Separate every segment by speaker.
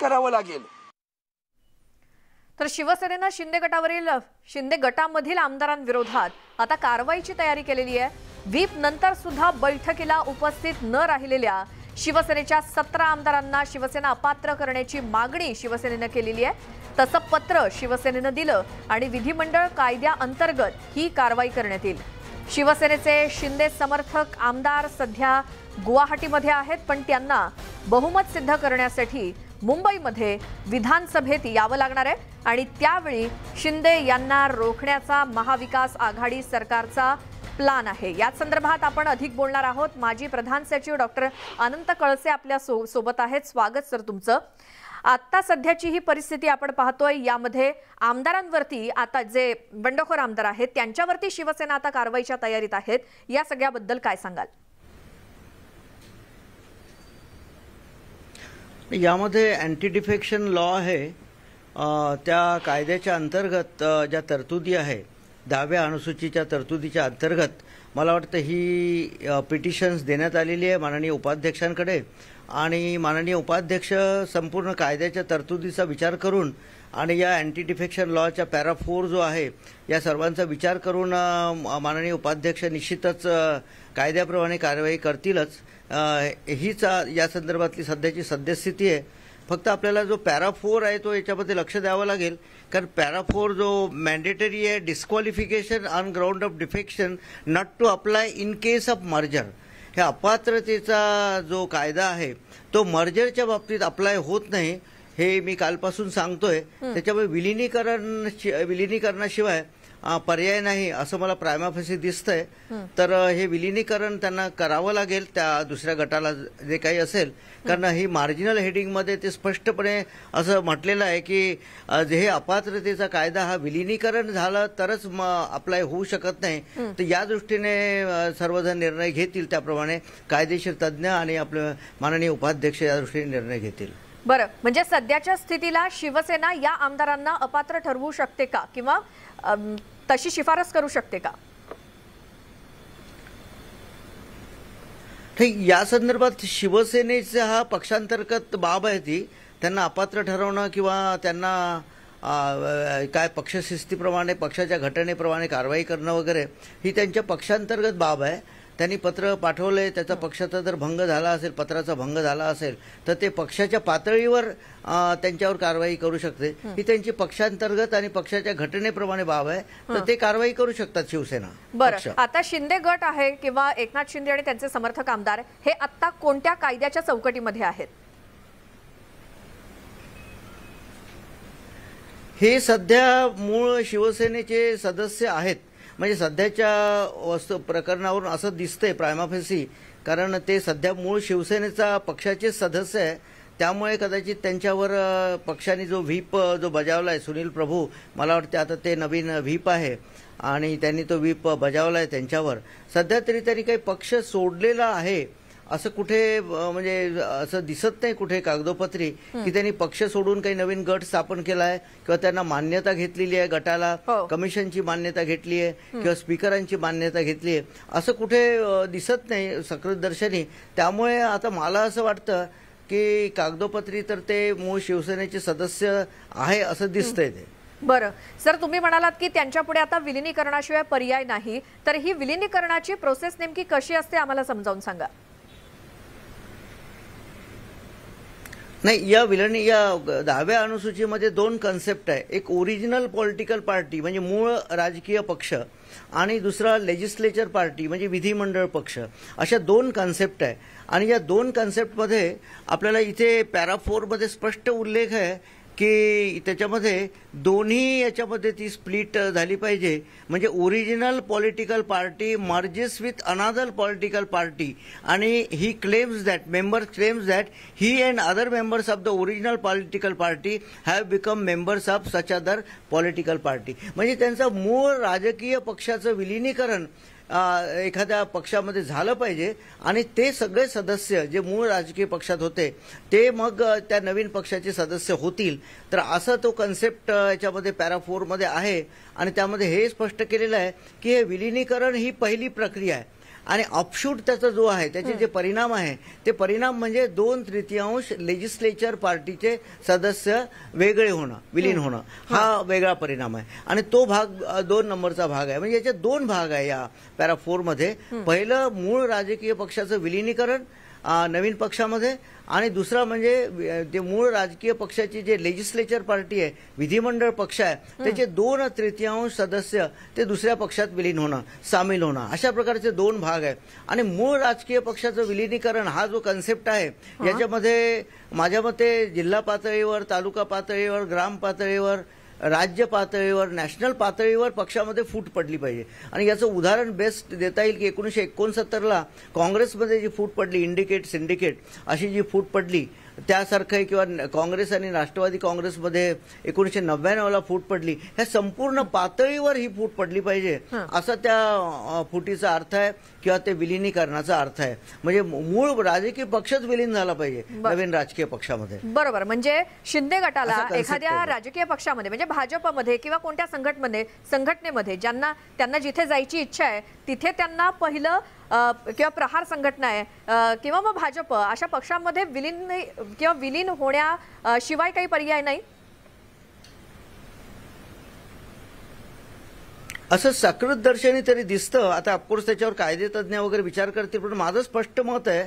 Speaker 1: करावं लागेल
Speaker 2: तर शिवसेनेनं शिंदे गटावरील शिंदे गटामधील आमदारांविरोधात आता कारवाईची तयारी केलेली आहे व्हीप नंतर सुद्धा बैठकीला उपस्थित न राहिलेल्या शिवसेनेच्या सतरा आमदारांना शिवसेना अपात्र करण्याची मागणी शिवसेनेनं केलेली आहे तसं पत्र शिवसेनेनं दिलं आणि विधिमंडळ अंतर्गत ही कारवाई करण्यात येईल शिवसेनेचे शिंदे समर्थक आमदार सध्या गुवाहाटीमध्ये आहेत पण त्यांना बहुमत सिद्ध करण्यासाठी मुंबईमध्ये विधानसभेत यावं लागणार आहे आणि त्यावेळी शिंदे यांना रोखण्याचा महाविकास आघाडी सरकारचा प्लान आहे याच संदर्भात आपण अधिक बोलणार आहोत माजी प्रधान सचिव डॉक्टर अनंत कळसे आपल्या सो सोबत आहेत स्वागत सर तुमचं आत्ता सध्याची ही परिस्थिती आपण पाहतोय यामध्ये आमदारांवरती आता जे बंडखोर आमदार आहेत त्यांच्यावरती शिवसेना आता कारवाईच्या तयारीत आहेत या सगळ्याबद्दल काय सांगाल
Speaker 1: यामध्ये अँटी डिफेक्शन लॉ आहे त्या कायद्याच्या अंतर्गत ज्या तरतुदी आहे दहाव्या अनुसूचीच्या तरतुदीच्या अंतर्गत मला वाटतं ही पिटिशन्स देण्यात आलेली आहे माननीय उपाध्यक्षांकडे आणि माननीय उपाध्यक्ष संपूर्ण कायद्याच्या तरतुदीचा विचार करून आणि या अँटी डिफेक्शन लॉच्या पॅराफोर जो आहे या सर्वांचा विचार करून माननीय उपाध्यक्ष निश्चितच कायद्याप्रमाणे कारवाई करतीलच हीच या संदर्भातली सध्याची सद्यस्थिती आहे फक्त आपल्याला जो पॅरा आहे तो याच्यामध्ये लक्ष द्यावं लागेल कारण पॅरा जो मॅन्डेटरी आहे disqualification on ground of defection not to apply in case of merger हे अपात्रतेचा जो कायदा आहे तो मर्जरच्या बाबतीत अप्लाय होत नाही हे मी कालपासून सांगतोय त्याच्यामुळे विलिनीकरण विलिनीकरणाशिवाय पर्याय नाही असं मला प्रायमाफसी दिसतंय तर हे विलिनीकरण त्यांना करावं लागेल त्या दुसऱ्या गटाला जे काही असेल कारण ही मार्जिनल हेडिंगमध्ये ते स्पष्टपणे असं म्हटलेलं आहे की जे हे अपात्रतेचा कायदा हा विलिनीकरण झालं तरच अप्लाय होऊ शकत नाही तर या दृष्टीने सर्वजण निर्णय घेतील त्याप्रमाणे कायदेशीर तज्ज्ञ आणि आपले माननीय उपाध्यक्ष या दृष्टीने निर्णय घेतील
Speaker 2: बरं म्हणजे सध्याच्या स्थितीला शिवसेना या आमदारांना अपात्र ठरवू शकते का किंवा तशी शिफारस करू शकते का
Speaker 1: या संदर्भात शिवसेनेचा हा पक्षांतर्गत बाब आहे ती त्यांना अपात्र ठरवणं किंवा त्यांना काय पक्षशिस्तीप्रमाणे पक्षाच्या घटनेप्रमाणे कारवाई करणं वगैरे ही त्यांच्या पक्षांतर्गत बाब आहे त्यांनी पत्र पाठवले त्याचा पक्षाचा जर भंग झाला असेल पत्राचा भंग झाला असेल तर ते पक्षाच्या पातळीवर त्यांच्यावर कारवाई करू शकते ही त्यांची पक्षांतर्गत आणि पक्षाच्या घटनेप्रमाणे बाब आहे तर ते कारवाई करू शकतात शिवसेना बरं
Speaker 2: आता शिंदे गट आहे किंवा एकनाथ शिंदे आणि त्यांचे समर्थक आमदार हे आता कोणत्या कायद्याच्या चौकटीमध्ये आहेत
Speaker 1: हे सध्या मूळ शिवसेनेचे सदस्य आहेत म्हणजे सध्याच्या वस्तू प्रकरणावरून असं दिसतंय प्रायमाफेसी कारण ते सध्या मूळ शिवसेनेचा पक्षाचे सदस्य आहे त्यामुळे कदाचित त्यांच्यावर पक्षाने जो व्हीप जो बजावला आहे सुनील प्रभू मला वाटते आता ते नवीन व्हीप आहे आणि त्यांनी तो व्हीप बजावला आहे त्यांच्यावर सध्या तरी तरी काही पक्ष सोडलेला आहे असं कुठे म्हणजे असं दिसत नाही कुठे कागदोपत्री की त्यांनी पक्ष सोडून काही नवीन गट स्थापन केला आहे किंवा त्यांना मान्यता घेतलेली आहे गटाला हो. कमिशनची मान्यता घेतली आहे किंवा स्पीकरांची मान्यता घेतली आहे असं कुठे दिसत नाही दर्शनी त्यामुळे आता मला असं वाटतं की कागदोपत्री तर ते मूळ शिवसेनेचे सदस्य आहे असं दिसतंय ते
Speaker 2: बरं सर तुम्ही म्हणालात की त्यांच्यापुढे आता विलिनीकरणाशिवाय पर्याय नाही तर ही विलिनीकरणाची प्रोसेस नेमकी कशी असते आम्हाला समजावून सांगा
Speaker 1: नाही या विलन या दहाव्या अनुसूचीमध्ये दोन कन्सेप्ट आहे एक ओरिजिनल पॉलिटिकल पार्टी म्हणजे मूळ राजकीय पक्ष आणि दुसरा लेजिस्लेचर पार्टी म्हणजे विधिमंडळ पक्ष अशा दोन कन्सेप्ट आहे आणि या दोन कन्सेप्टमध्ये आपल्याला इथे पॅराफोरमध्ये स्पष्ट उल्लेख आहे की त्याच्यामध्ये दोन्ही याच्यामध्ये ती स्प्लिट झाली पाहिजे म्हणजे original political party merges with another political party आणि he claims that members claims that he and other members of the original political party have become members of such other political party म्हणजे त्यांचं मूळ राजकीय पक्षाचं विलिनीकरण एखाद्या पक्षामध्ये झालं पाहिजे आणि ते सगळे सदस्य जे मूळ राजकीय पक्षात होते ते मग त्या नवीन पक्षाचे सदस्य होतील तर असा तो कन्सेप्ट याच्यामध्ये पॅराफोरमध्ये आहे आणि त्यामध्ये हे स्पष्ट केलेलं आहे की हे विलिनीकरण ही पहिली प्रक्रिया आहे आणि ऑपशूट त्याचा जो आहे त्याचे जे परिणाम आहे ते परिणाम म्हणजे दोन तृतीयांश लेजिस्लेचर पार्टीचे सदस्य वेगळे होणं विलीन होणं हा वेगळा परिणाम आहे आणि तो भाग दोन नंबरचा भाग आहे म्हणजे याचे दोन भाग आहे या पॅरा फोरमध्ये पहिलं मूळ राजकीय पक्षाचं विलीनीकरण नवीन पक्षामध्ये आणि दुसरा म्हणजे ते मूळ राजकीय पक्षाची जे लेजिस्लेचर पार्टी आहे विधिमंडळ पक्ष आहे त्याचे दोन तृतीयांश सदस्य ते दुसऱ्या पक्षात विलीन होणं सामील होणं अशा प्रकारचे दोन भाग आहेत आणि मूळ राजकीय पक्षाचं विलीनीकरण हा जो कन्सेप्ट आहे याच्यामध्ये माझ्या मते जिल्हा पातळीवर तालुका पातळीवर ग्राम पातळीवर राज्य पातळीवर नॅशनल पातळीवर पक्षामध्ये फूट पडली पाहिजे आणि याचं उदाहरण बेस्ट देता येईल की एकोणीसशे एकोणसत्तरला काँग्रेसमध्ये जी फूट पडली इंडिकेट सिंडिकेट अशी जी फूट पडली त्यासारखं किंवा काँग्रेस आणि राष्ट्रवादी काँग्रेसमध्ये एकोणीसशे नव्याण्णवला फूट पडली ह्या संपूर्ण पातळीवर ही फूट पडली पाहिजे असा त्या फुटीचा अर्थ आहे किंवा ते विलिनीकरणाचा अर्थ आहे म्हणजे मूळ राजकीय पक्षच विलीन झाला पाहिजे नवीन राजकीय पक्षामध्ये
Speaker 2: बरोबर म्हणजे शिंदे गटाला एखाद्या राजकीय पक्षामध्ये म्हणजे भाजपमध्ये किंवा कोणत्या संघटनेमध्ये संघटनेमध्ये ज्यांना त्यांना जिथे जायची इच्छा आहे तिथे त्यांना पहिलं किंवा प्रहार संघटना आहे किंवा मग भाजप अशा पक्षांमध्ये विलीन किंवा विलीन होण्याशिवाय काही पर्याय नाही
Speaker 1: असं सकृत दर्शनी तरी दिसतं आता अफकोर्स त्याच्यावर कायदेतज्ञ वगैरे विचार करतील पण माझं स्पष्ट मत आहे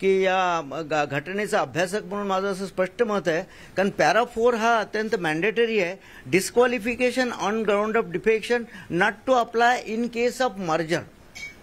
Speaker 1: की या घटनेचा अभ्यासक म्हणून माझं असं स्पष्ट मत आहे कारण पॅरा फोर हा अत्यंत मॅन्डेटरी आहे disqualification on ground of defection not to apply in case of merger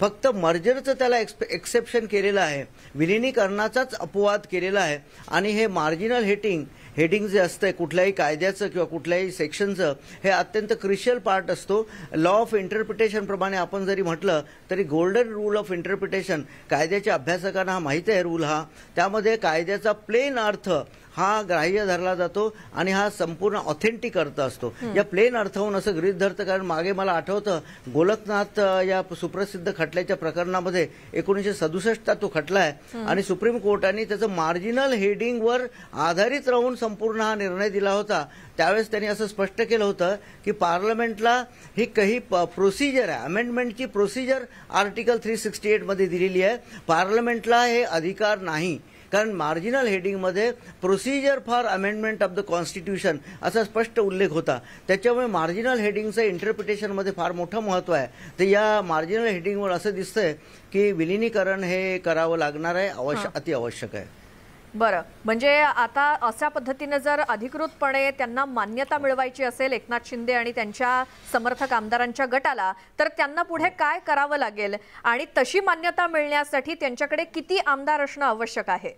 Speaker 1: फक्त मर्जरचं त्याला एक्सप एक्सेप्शन केलेलं आहे विलिनीकरणाचाच अपवाद केलेला आहे आणि हे मार्जिनल हेटिंग हेडिंग जे असतं कुठल्याही कायद्याचं किंवा कुठल्याही सेक्शनचं हे अत्यंत क्रिशियल पार्ट असतो लॉ ऑफ इंटरप्रिटेशनप्रमाणे आपण जरी म्हटलं तरी गोल्डन रूल ऑफ इंटरप्रिटेशन कायद्याच्या अभ्यासकांना हा माहीत आहे रूल हा त्यामध्ये कायद्याचा प्लेन अर्थ हा ग्राह्य धरला जातो आणि हा संपूर्ण ऑथेंटिक अर्थ असतो या प्लेन अर्थ असं गृहित धरतं कारण मागे मला आठवतं गोलकनाथ या सुप्रसिद्ध खटल्याच्या प्रकरणामध्ये एकोणीसशे सदुसष्टचा तो खटला आहे आणि सुप्रीम कोर्टाने त्याचं मार्जिनल हेडिंगवर आधारित राहून संपूर्ण हा निर्णय दिला होता त्यावेळेस त्यांनी असं स्पष्ट केलं होतं की पार्लमेंटला ही काही प्रोसिजर आहे अमेंडमेंटची प्रोसिजर आर्टिकल थ्री सिक्स्टी एटमध्ये दिलेली आहे पार्लमेंटला हे अधिकार नाही कारण मार्जिनल हेडिंगमध्ये procedure for amendment of the constitution असा स्पष्ट उल्लेख होता त्याच्यामुळे मार्जिनल हेडिंगचं इंटरप्रिटेशनमध्ये फार मोठं महत्त्व आहे तर या मार्जिनल हेडिंगवर असं दिसतंय की विलिनीकरण हे करावं लागणार आहे अवश्य अतिआवश्यक आहे
Speaker 2: बरं म्हणजे आता अशा पद्धतीने जर अधिकृतपणे त्यांना मान्यता मिळवायची असेल एकनाथ शिंदे आणि त्यांच्या समर्थक आमदारांच्या गटाला तर त्यांना पुढे काय करावं लागेल आणि तशी मान्यता मिळण्यासाठी त्यांच्याकडे किती आमदार असणं आवश्यक आहे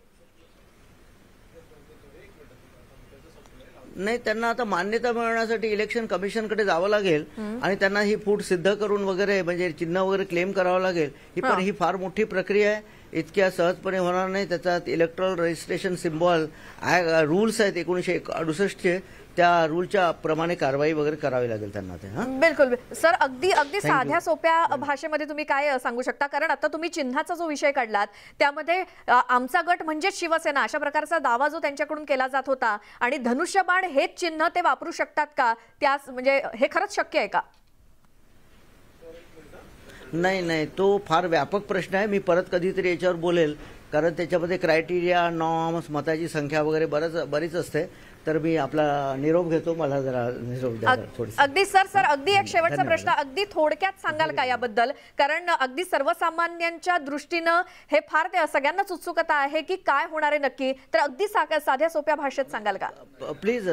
Speaker 1: नाही त्यांना आता मान्यता मिळवण्यासाठी इलेक्शन कमिशनकडे जावं लागेल आणि त्यांना ही फूट सिद्ध करून वगैरे म्हणजे चिन्ह वगैरे क्लेम करावं लागेल ही पण ही फार मोठी प्रक्रिया आहे इतक्या सहजपणे होणार नाही त्याच्यात इलेक्ट्रॉल रजिस्ट्रेशन सिम्बॉल रूल्स आहेत एकोणीसशे अडुसष्टचे त्या रूलच्या प्रमाणे कारवाई वगैरे करावी लागेल त्यांना ते
Speaker 2: बिलकुल सर अगदी अगदी साध्या सोप्या भाषेमध्ये तुम्ही काय सांगू शकता कारण आता तुम्ही चिन्हाचा जो विषय काढलात त्यामध्ये आमचा गट म्हणजेच शिवसेना अशा प्रकारचा दावा जो त्यांच्याकडून केला जात होता आणि धनुष्यबाण हेच चिन्ह ते वापरू शकतात का त्यास म्हणजे हे खरंच शक्य आहे का
Speaker 1: नाही नाही तो फार व्यापक प्रश्न आहे मी परत कधीतरी याच्यावर बोलेल कारण त्याच्यामध्ये क्रायटेरिया नॉर्म्स मताची संख्या वगैरे बरंच बरीच असते तर मी आपला निरोप घेतो मला जरा निरोप
Speaker 2: अगदी सर सर अगदी एक शेवटचा प्रश्न अगदी थोडक्यात सांगाल का याबद्दल कारण अगदी सर्वसामान्यांच्या दृष्टीनं हे फार ते सगळ्यांनाच उत्सुकता आहे की काय होणार आहे नक्की तर अगदी साध्या सोप्या भाषेत सांगाल का प्लीज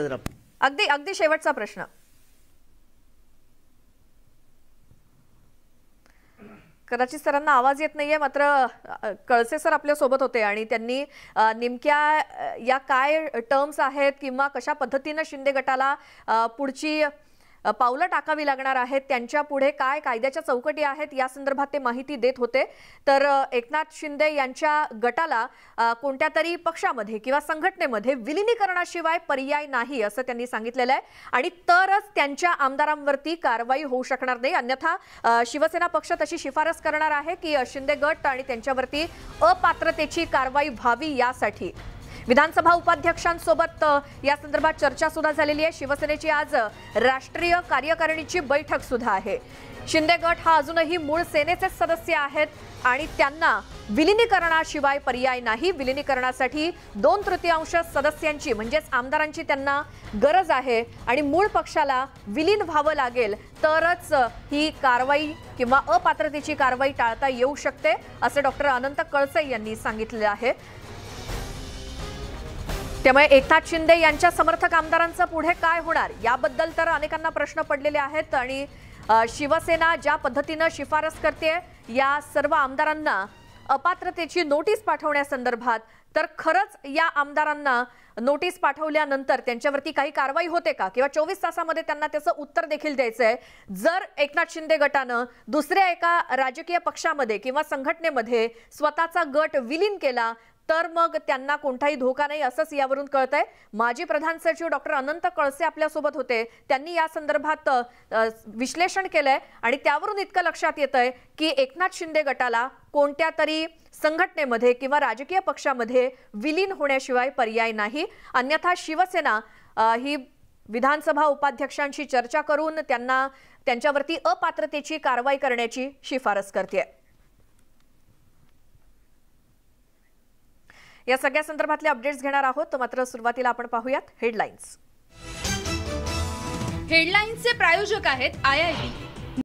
Speaker 2: अगदी अगदी शेवटचा प्रश्न कदाचित सरांना आवाज येत नाहीये मात्र कळसे सर आपल्या सोबत होते आणि त्यांनी नेमक्या या काय टर्म्स आहेत किंवा कशा पद्धतीनं शिंदे गटाला पुढची पावलं टाकावी लागणार आहेत त्यांच्या पुढे काय कायद्याच्या चौकटी आहेत या संदर्भात ते माहिती देत होते तर एकनाथ शिंदे यांच्या गटाला कोणत्या तरी पक्षामध्ये किंवा संघटनेमध्ये विलिनीकरणाशिवाय पर्याय नाही असं त्यांनी सांगितलेलं आहे आणि तरच त्यांच्या आमदारांवरती कारवाई होऊ शकणार नाही अन्यथा शिवसेना पक्ष तशी शिफारस करणार आहे की शिंदे गट आणि त्यांच्यावरती अपात्रतेची कारवाई व्हावी यासाठी विधानसभा उपाध्यक्षांसोबत या संदर्भात चर्चा सुद्धा झालेली आहे शिवसेनेची आज राष्ट्रीय कार्यकारिणीची बैठक सुद्धा आहे शिंदे गट हा अजूनही मूळ सेनेचे सदस्य आहेत आणि त्यांना विलिनीकरणाशिवाय पर्याय नाही विलिनीकरणासाठी दोन तृतीयांश सदस्यांची म्हणजेच आमदारांची त्यांना गरज आहे आणि मूळ पक्षाला विलीन व्हावं लागेल तरच ही कारवाई किंवा अपात्रतेची कारवाई टाळता येऊ शकते असे डॉक्टर अनंत कळसे यांनी सांगितले आहे त्यामुळे एकनाथ शिंदे यांच्या समर्थक आमदारांचं पुढे काय होणार याबद्दल तर अनेकांना प्रश्न पडलेले आहेत आणि शिवसेना ज्या पद्धतीनं शिफारस करते या सर्व आमदारांना अपात्रतेची नोटीस पाठवण्यासंदर्भात तर खरंच या आमदारांना नोटीस पाठवल्यानंतर त्यांच्यावरती काही कारवाई होते का किंवा चोवीस तासामध्ये त्यांना त्याचं उत्तर देखील द्यायचं आहे जर एकनाथ शिंदे गटानं दुसऱ्या एका राजकीय पक्षामध्ये किंवा संघटनेमध्ये स्वतःचा गट विलीन केला तर मग त्यांना कोणताही धोका नाही असंच यावरून कळत आहे माजी प्रधान सचिव डॉक्टर अनंत कळसे आपल्यासोबत होते त्यांनी या संदर्भात विश्लेषण केलंय आणि त्यावरून इतकं लक्षात येत आहे की एकनाथ शिंदे गटाला कोणत्या तरी संघटनेमध्ये किंवा राजकीय पक्षामध्ये विलीन होण्याशिवाय पर्याय नाही अन्यथा शिवसेना ही विधानसभा उपाध्यक्षांशी चर्चा करून त्यांना त्यांच्यावरती अपात्रतेची कारवाई करण्याची शिफारस करते या सगळ्या संदर्भातले अपडेट्स घेणार आहोत मात्र सुरुवातीला आपण पाहूयात हेडलाईन्स
Speaker 1: हेडलाईन्सचे प्रायोजक आहेत आय आय टी